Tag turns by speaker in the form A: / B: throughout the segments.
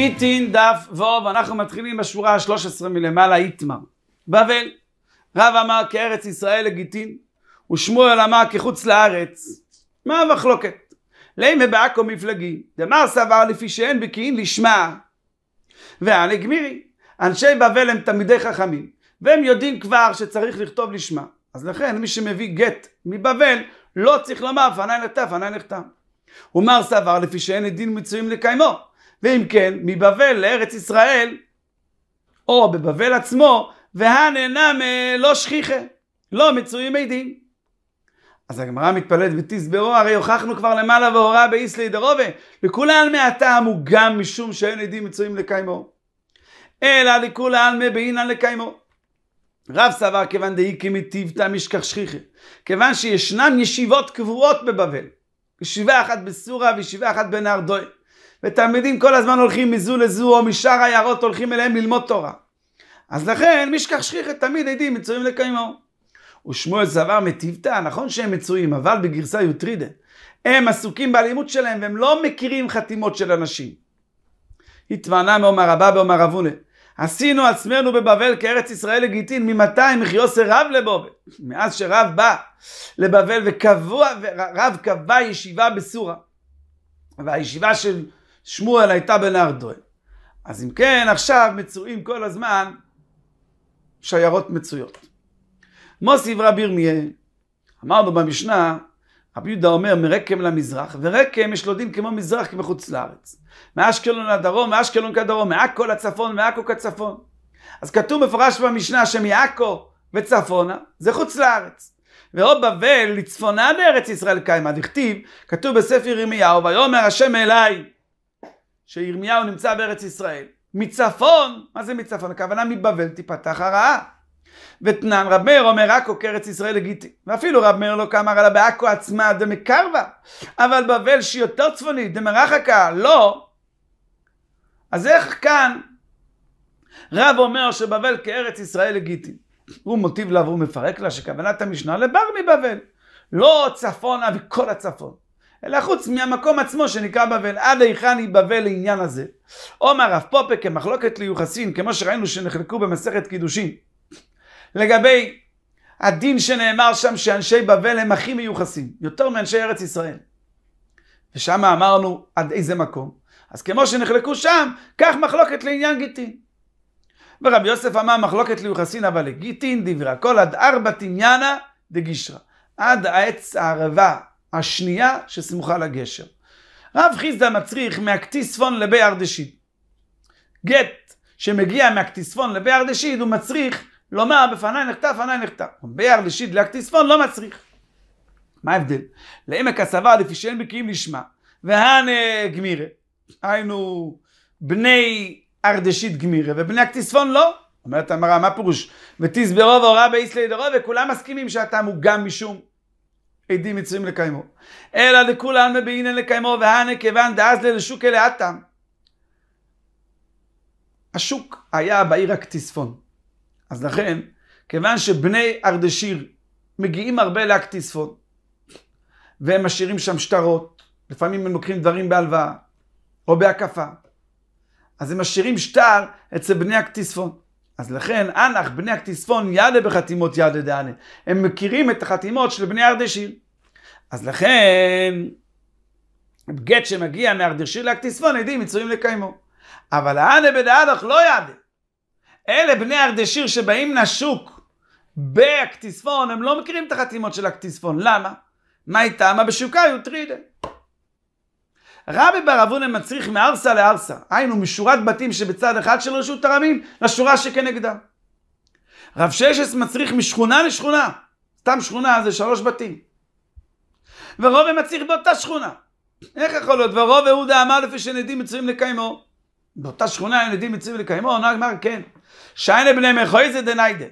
A: גיטין דף ואוב, אנחנו מתחילים בשורה ה-13 מלמעלה, איתמר. בבל. רב אמר כארץ ישראל לגיטין, ושמואל אמר כחוץ לארץ. מה המחלוקת? לימי בעכו מפלגי, דמר סבר לפי שאין בקיאים לשמע. ואלי גמירי, אנשי בבל הם תלמידי חכמים, והם יודעים כבר שצריך לכתוב לשמה. אז לכן מי שמביא גט מבבל, לא צריך לומר פניי נכתב, פניי נכתב. ומר סבר לפי שאין עדים מצויים לקיימו. ואם כן, מבבל לארץ ישראל, או בבבל עצמו, והננם לא שכיחה, לא מצויים עדים. אז הגמרא מתפלאת ותסברו, הרי הוכחנו כבר למעלה והוראה באיסלי דרובה, לכולי עלמא הטעם הוא גם משום שאין עדים מצויים לקיימו. אלא לכולי עלמא באינן לקיימו. רב סבר כיוון דהי כמטיבתא משכח שכיחה. כיוון שישנן ישיבות קבועות בבבל. ישיבה אחת בסורה וישיבה אחת בנהר דוי. ותלמידים כל הזמן הולכים מזו לזו, או משאר העיירות הולכים אליהם ללמוד תורה. אז לכן, מי שכח שכיחת תמיד עדים מצויים לקיימו. ושמואל סבר מטיבתא, נכון שהם מצויים, אבל בגרסה יוטרידה. הם עסוקים באלימות שלהם, והם לא מכירים חתימות של אנשים. התמנה מאומר רבה באומר אבונה. עשינו עצמנו בבבל כארץ ישראל לגיטין, ממתי מחיוסר רב לבובל? מאז שרב בא לבבל וקבוע, רב קבע ישיבה בסורה. והישיבה של שמואל הייתה בנהר דואל. אז אם כן, עכשיו מצויים כל הזמן שיירות מצויות. מוסי רבי ירמיה, אמרנו במשנה, רבי יהודה אומר מרקם למזרח, ורקם יש לו דין כמו מזרח כמחוץ לארץ. מאשקלון לדרום, מאשקלון כדרום, מעכו לצפון, מעכו כצפון. אז כתוב מפורש במשנה שמעכו וצפונה זה חוץ לארץ. ואו בבל לצפונה בארץ ישראל קיימא, דכתיב, כתוב בספר ירמיהו, ויאמר השם אליי שירמיהו נמצא בארץ ישראל. מצפון, מה זה מצפון? הכוונה מבבל תיפתח הרעה. ותנן רב מאיר אומר עכו כארץ ישראל לגיטי. ואפילו רב מאיר לא קמר אלא בעכו עצמה דמקרבה. אבל בבל שהיא יותר צפונית דמרחקה, לא. אז איך כאן רב אומר שבבל כארץ ישראל לגיטי. הוא מוטיב לה והוא מפרק לה שכוונת המשנה לבר מבבל. לא צפונה וכל הצפון. אלא חוץ מהמקום עצמו שנקרא בבל. עד היכן היא בבל לעניין הזה? עומר רב פופה כמחלוקת ליוחסין, כמו שראינו שנחלקו במסכת קידושין. לגבי הדין שנאמר שם שאנשי בבל הם הכי מיוחסים, יותר מאנשי ארץ ישראל. ושם אמרנו עד איזה מקום. אז כמו שנחלקו שם, כך מחלוקת לעניין גיטין. ורבי יוסף אמר מחלוקת ליוחסין אבל לגיטין דברי הכל עד ארבע תניאנה דגישרא. עד העץ הערבה השנייה שסמוכה לגשר. רב חיסדא מצריך מהקטיספון לבי דשיד. גט שמגיע מהקטיספון לבי דשיד, הוא מצריך לומר בפניי נחטא, בפניי נחטא. בי דשיד להקטיספון לא מצריך. מה ההבדל? לעמק הסבר לפי שאין בקיאים לשמה, והן גמירה, היינו בני ארדשית גמירה, ובני הקטיספון לא. אומרת המראה מה פירוש? ותסברו ואורה באיסלי דרו, וכולם מסכימים שהטעם הוא גם משום עדים מצרים לקיימו. אלא לכולן מבעינן לקיימו, והנה כיוון דאז לשוק אלה עתם. השוק היה בעיר אקטיספון. אז לכן, כיוון שבני ארדשיר מגיעים הרבה לאקטיספון, והם משאירים שם שטרות, לפעמים הם לוקחים דברים בהלוואה, או בהקפה. אז הם משאירים שטר אצל בני אקטיספון. אז לכן, אנח בני הכתיספון ידה בחתימות ידה דענה. הם מכירים את החתימות של בני ארדשיל. אז לכן, גט שמגיע מארדשיל להכתיספון, עדים מצויים לקיימו. אבל האנה בדעדך לא ידה. אלה בני ארדשיר שבאים לשוק בהכתיספון, הם לא מכירים את החתימות של הכתיספון. למה? מה איתם? מה בשוקיו רבי בר אבונה מצריך מארסה לארסה, היינו משורת בתים שבצד אחד של רשות הרבים לשורה שכנגדה. רב ששס מצריך משכונה לשכונה, סתם שכונה זה שלוש בתים. ורובה מצריך באותה שכונה. איך יכול להיות? ורוב יהודה אמר לפי שנדים מצויים לקיימו. באותה שכונה היו נדים מצרים לקיימו, עונה הגמר כן. שיינה בני מחויזה דניידה.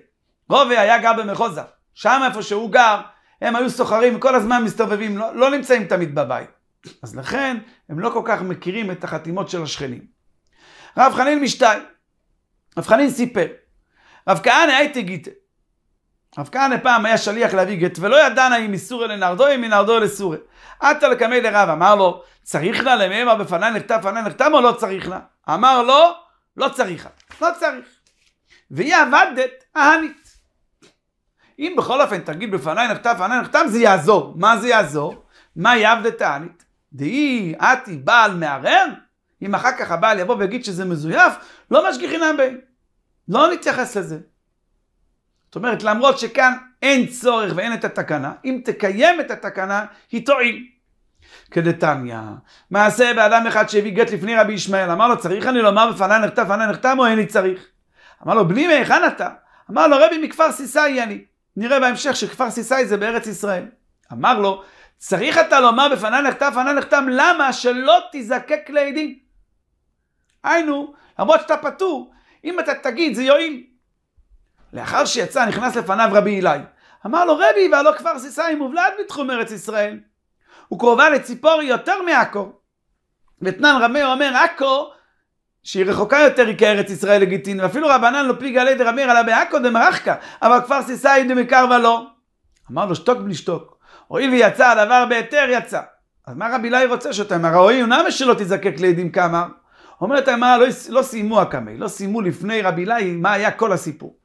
A: רובה היה גר במחוזה, שם איפה שהוא גר, הם היו סוחרים, כל הזמן מסתובבים, לא, לא נמצאים תמיד בבית. אז לכן הם לא כל כך מכירים את החתימות של השכנים. רב חנין משתי, רב חנין סיפר, רב כהנא הייתי גיטה. רב כהנא פעם היה שליח להביא גט, ולא ידענה אם מסורי לנרדוי, אם מנרדוי לסורי. עטה לקמי לרב, אמר לו, צריך לה למימה בפניי נכתב, פניי נכתב או לא צריך לה? אמר לו, לא צריך לא צריך. והיא עבדת אהנית. אם בכל אופן תגיד בפניי נכתב, פניי נכתב, זה יעזור. מה זה יעזור? מה היא עבדת אהנית? דהי עתי בעל מערער, אם אחר כך הבעל יבוא ויגיד שזה מזויף, לא משגיחינם בי. לא נתייחס לזה. זאת אומרת, למרות שכאן אין צורך ואין את התקנה, אם תקיים את התקנה, היא תועיל. כדתניא, מעשה באדם אחד שהביא גט לפני רבי ישמעאל, אמר לו, צריך אני לומר בפניי נחתם, בפניי נחתם, או אין לי צריך? אמר לו, בלי מהיכן אתה? אמר לו, רבי מכפר סיסאי אני. נראה בהמשך שכפר סיסאי זה בארץ ישראל. אמר לו, צריך אתה לומר בפניי נחטף, פניי נחתם, למה שלא תזקק לעדים? היינו, למרות שאתה פטור, אם אתה תגיד, זה יועיל. לאחר שיצא, נכנס לפניו רבי אילאי. אמר לו, רבי, והלא כפר סיסאי מובלעת בתחום ארץ ישראל. הוא קרובה לציפורי יותר מעכו. ותנן רמי אומר, עכו, שהיא רחוקה יותר, היא כארץ ישראל לגיטין, ואפילו רבנן לא פי גלי רמי, אלא בעכו דמרחקה, אבל כפר סיסאי דמקרבה לא. אמר לו, שתוק בלי שתוק. הואיל ויצא הדבר בהיתר יצא. אז מה רבי לאי רוצה שאתה אמר? הואיל נמה שלא תזקק לעדים כמה? אומרת הגמרא, לא, לא סיימו הקמי, לא סיימו לפני רבי לאי מה היה כל הסיפור.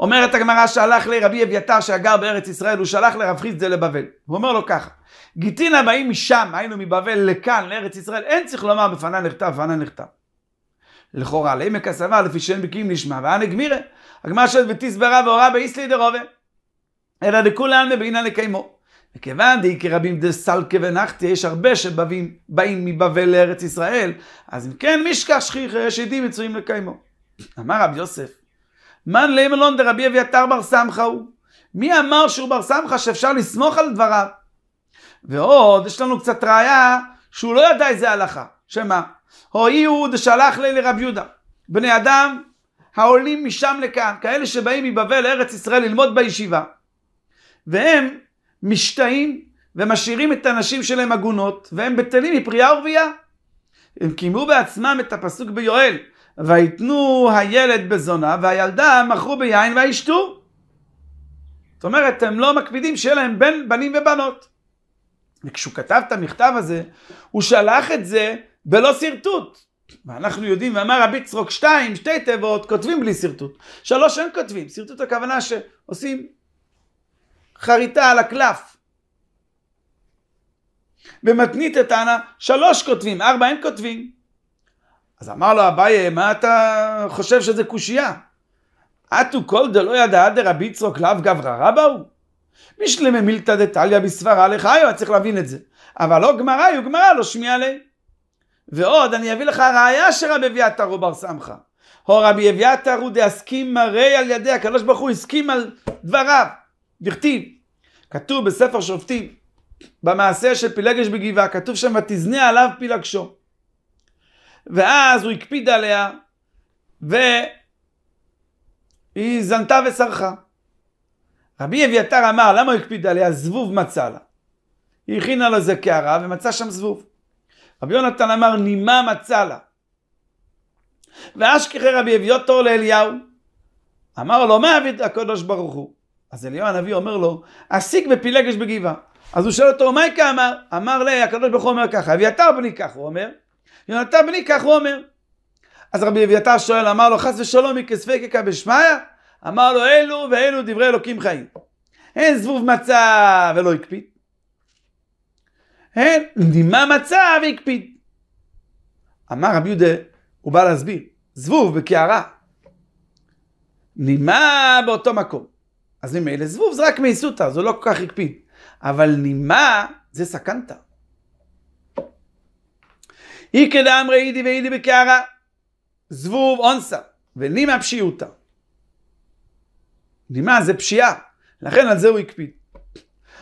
A: אומרת הגמרא שהלך לרבי אביתר שגר בארץ ישראל, הוא שלח לרב חיסדה לבבל. הוא אומר לו ככה, גיטין באים משם, היינו מבבל לכאן, לארץ ישראל, אין צריך לומר בפנן נכתב, בפנן נכתב. לכאורה, לעמק הסבה, לפי שאין בקיאים נשמע, ואנא גמירה. הגמרא שואלת ותסברה והורה באיסלי דרובה. אלא לכולן מבינן לקיימו. וכיוון דהי כרבים דסלקה ונחתיה, יש הרבה שבאים מבבל לארץ ישראל, אז אם כן משכח שכיחי יש עדים מצויים לקיימו. אמר רבי יוסף, מן לימלון דרבי אביתר בר סמכה הוא. מי אמר שהוא בר סמכה שאפשר לסמוך על דבריו? ועוד, יש לנו קצת ראיה שהוא לא ידע איזה הלכה. שמה? הואי הוא דשלח לי לרב יהודה. בני אדם העולים משם לכאן, כאלה שבאים מבבל לארץ ישראל ללמוד בישיבה. והם משתאים ומשאירים את הנשים שלהם עגונות, והם בטלים מפריה ורבייה. הם קיימו בעצמם את הפסוק ביואל, ויתנו הילד בזונה, והילדה מכרו ביין וישתו. זאת אומרת, הם לא מקפידים שיהיה להם בין בנים ובנות. וכשהוא כתב את המכתב הזה, הוא שלח את זה בלא שרטוט. ואנחנו יודעים, ואמר רבי צרוק שתיים, שתי תיבות, כותבים בלי שרטוט. שלוש אין כותבים, שרטוט הכוונה שעושים חריטה על הקלף. במתנית הטענה, שלוש כותבים, ארבע אין כותבים. אז אמר לו אביי, מה אתה חושב שזה קושייה? אטו כל דלא ידע דרבי צרוק לאו גברא רבא הוא? משלמי מילתא דתליא בסברא לך, היה צריך להבין את זה. אבל לא גמרא, היא גמרא לא שמיע לי. ועוד, אני אביא לך ראיה שרבי אביתר הוא בר סמכא. הו רבי אביתר הוא דהסכים מראה על ידי, הקדוש ברוך הוא הסכים על דבריו. דכתיב, כתוב בספר שופטים, במעשה של פילגש בגבעה, כתוב שם ותזנה עליו פילגשו. ואז הוא הקפיד עליה, והיא זנתה וסרחה. רבי אביתר אמר, למה הוא הקפיד עליה? זבוב מצא לה. היא הכינה לו איזה קערה ומצא שם זבוב. רבי יונתן אמר, נימה מצא לה. ואשכחי רבי אביותו לאליהו, אמר לו, מה אביד הקדוש ברוך הוא? אז אליהו הנביא אומר לו, הסיק בפילגש בגבעה. אז הוא שואל אותו, מה מייקה אמר? אמר לי, הקדוש ברוך הוא אומר ככה, אביתר בני כך, הוא אומר. יונתן בני כך הוא אומר. אז רבי אביתר שואל, אמר לו, חס ושלום מכספי ככה בשמיא? אמר לו, אלו ואלו דברי אלוקים חיים. אין זבוב מצה ולא הקפיד. אין נימה מצה והקפיד. אמר רבי יהודה, הוא בא להסביר, זבוב בקערה. נימה באותו מקום. אז ממילא זבוב זה רק מייסותא, זה לא כל כך הקפיד. אבל נימה זה סכנתא. אי כדאמרי אידי ואידי בקערה, זבוב אונסה, ונימה פשיעותא. נימה זה פשיעה, לכן על זה הוא הקפיד.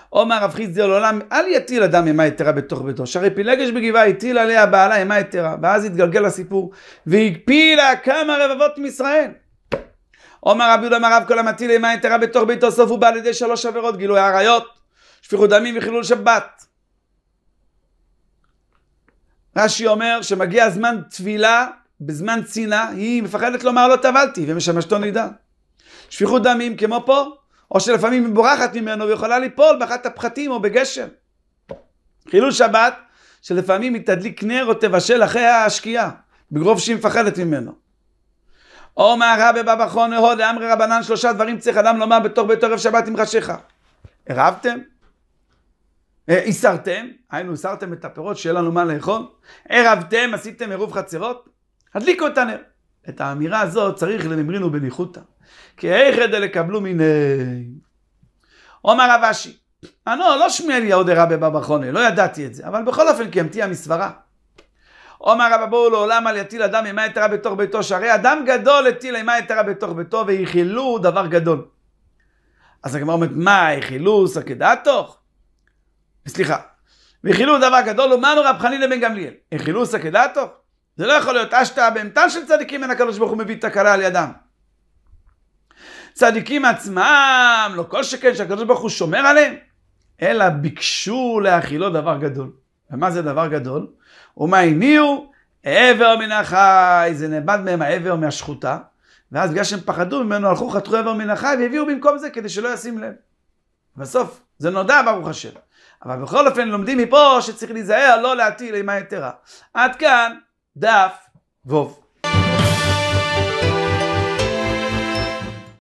A: עומר רב חיסדיה לעולם, אל יטיל אדם אימה יתרה בתוך ביתו, שהרי פילגש בגבעה הטיל עליה בעלה אימה יתרה, ואז התגלגל הסיפור, והגפילה כמה רבבות מישראל. אומר רבי יהודה אמר כל המטיל אימה יתרה בתוך ביתו סוף הוא בא על ידי שלוש עבירות, גילוי עריות, שפיכות דמים וחילול שבת. רש"י אומר שמגיע זמן טבילה בזמן צינה היא מפחדת לומר לא טבלתי ומשמשתו נידה. שפיכות דמים כמו פה, או שלפעמים היא בורחת ממנו ויכולה ליפול באחת הפחתים או בגשם. חילול שבת, שלפעמים היא תדליק נר או תבשל אחרי השקיעה, בגרוב שהיא מפחדת ממנו. או מהרע בבא חון או אמרי רבנן שלושה דברים צריך אדם לומר בתור בית ערב שבת עם ראשיך. הרבתם? איסרתם? אה, היינו, איסרתם את הפירות שיהיה לנו מה לאכול? ערבתם? עשיתם עירוב חצרות? הדליקו את הנר. את האמירה הזאת צריך לממרינו בניחותא. כי איך איכא לקבלו מיני... אומר רב אשי, הנו, לא שמיע לי עוד דרבה בבא חונה, לא ידעתי את זה, אבל בכל אופן קיימתי המסברה. אומר רבא בואו לעולם על יטיל אדם אימה יתרה בתוך ביתו, שהרי אדם גדול הטיל אימה יתרה בתוך ביתו ויחילו דבר גדול. אז הגמרא אומרת, מה, יחילו סקדתוך? סליחה, ויחילו דבר גדול, אמרנו רב חנין לבן גמליאל, יחילו סקדתוך? זה לא יכול להיות, אשתא בהמתן של צדיקים אין הקדוש ברוך הוא מביא תקלה על ידם. צדיקים עצמם, לא כל שכן שהקדוש ברוך הוא שומר עליהם, אלא ביקשו להכילו דבר גדול. ומה זה דבר גדול? ומה הניעו? עבר מן החי, זה נאבד מהם העבר מהשחוטה, ואז בגלל שהם פחדו ממנו, הלכו, חתכו עבר מן החי, והביאו במקום זה כדי שלא ישים לב. בסוף, זה נודע ברוך השם. אבל בכל אופן לומדים מפה שצריך להיזהר לא להטיל אימה יתרה. עד כאן דף ווב.